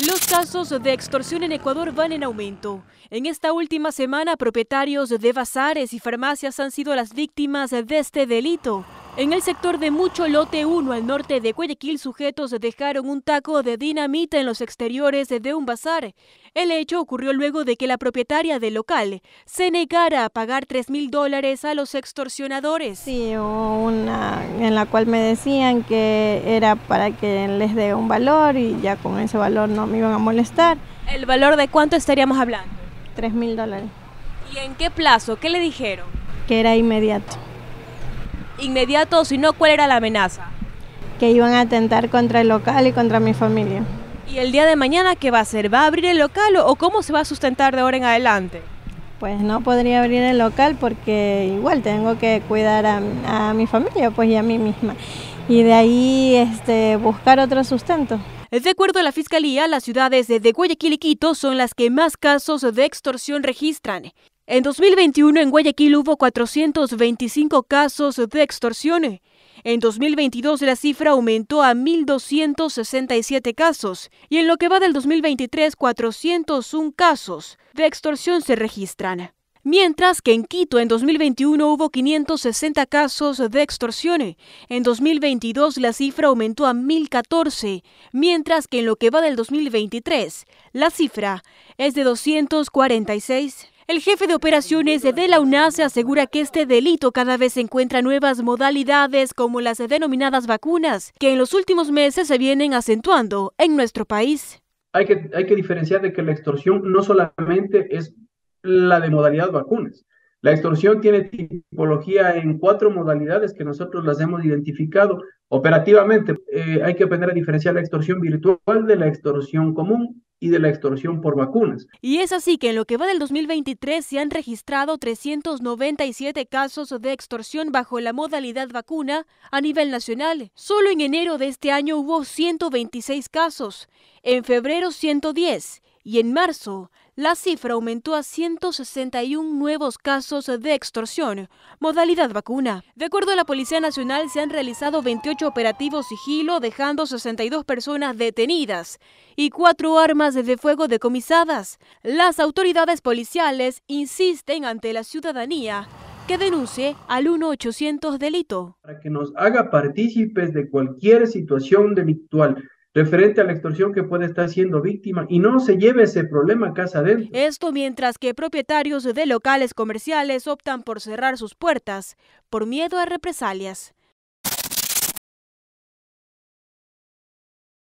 Los casos de extorsión en Ecuador van en aumento. En esta última semana, propietarios de bazares y farmacias han sido las víctimas de este delito. En el sector de Mucho Lote 1, al norte de Guayaquil, sujetos dejaron un taco de dinamita en los exteriores de un bazar. El hecho ocurrió luego de que la propietaria del local se negara a pagar 3 mil dólares a los extorsionadores. Sí, una en la cual me decían que era para que les dé un valor y ya con ese valor no me iban a molestar. ¿El valor de cuánto estaríamos hablando? 3 mil dólares. ¿Y en qué plazo? ¿Qué le dijeron? Que era inmediato inmediato, sino cuál era la amenaza. Que iban a atentar contra el local y contra mi familia. ¿Y el día de mañana qué va a hacer? ¿Va a abrir el local o cómo se va a sustentar de ahora en adelante? Pues no podría abrir el local porque igual tengo que cuidar a, mi familia pues y a mí misma. Y de ahí este, buscar otro sustento. De acuerdo a la Fiscalía, las ciudades de Guayaquil y Quito son las que más casos de extorsión registran. En 2021 en Guayaquil hubo 425 casos de extorsión. En 2022 la cifra aumentó a 1.267 casos y en lo que va del 2023 401 casos de extorsión se registran. Mientras que en Quito en 2021 hubo 560 casos de extorsión, en 2022 la cifra aumentó a 1.014, mientras que en lo que va del 2023 la cifra es de 246. El jefe de operaciones de la se asegura que este delito cada vez encuentra nuevas modalidades como las denominadas vacunas, que en los últimos meses se vienen acentuando en nuestro país. Hay que, hay que diferenciar de que la extorsión no solamente es la de modalidad vacunas. La extorsión tiene tipología en cuatro modalidades que nosotros las hemos identificado Operativamente, eh, hay que aprender a diferenciar la extorsión virtual de la extorsión común y de la extorsión por vacunas. Y es así que en lo que va del 2023 se han registrado 397 casos de extorsión bajo la modalidad vacuna a nivel nacional. Solo en enero de este año hubo 126 casos, en febrero 110 y en marzo la cifra aumentó a 161 nuevos casos de extorsión, modalidad vacuna. De acuerdo a la Policía Nacional, se han realizado 28 operativos sigilo, dejando 62 personas detenidas y cuatro armas de fuego decomisadas. Las autoridades policiales insisten ante la ciudadanía que denuncie al 800 delito. Para que nos haga partícipes de cualquier situación delictual referente a la extorsión que puede estar siendo víctima y no se lleve ese problema a casa él. Esto mientras que propietarios de locales comerciales optan por cerrar sus puertas por miedo a represalias.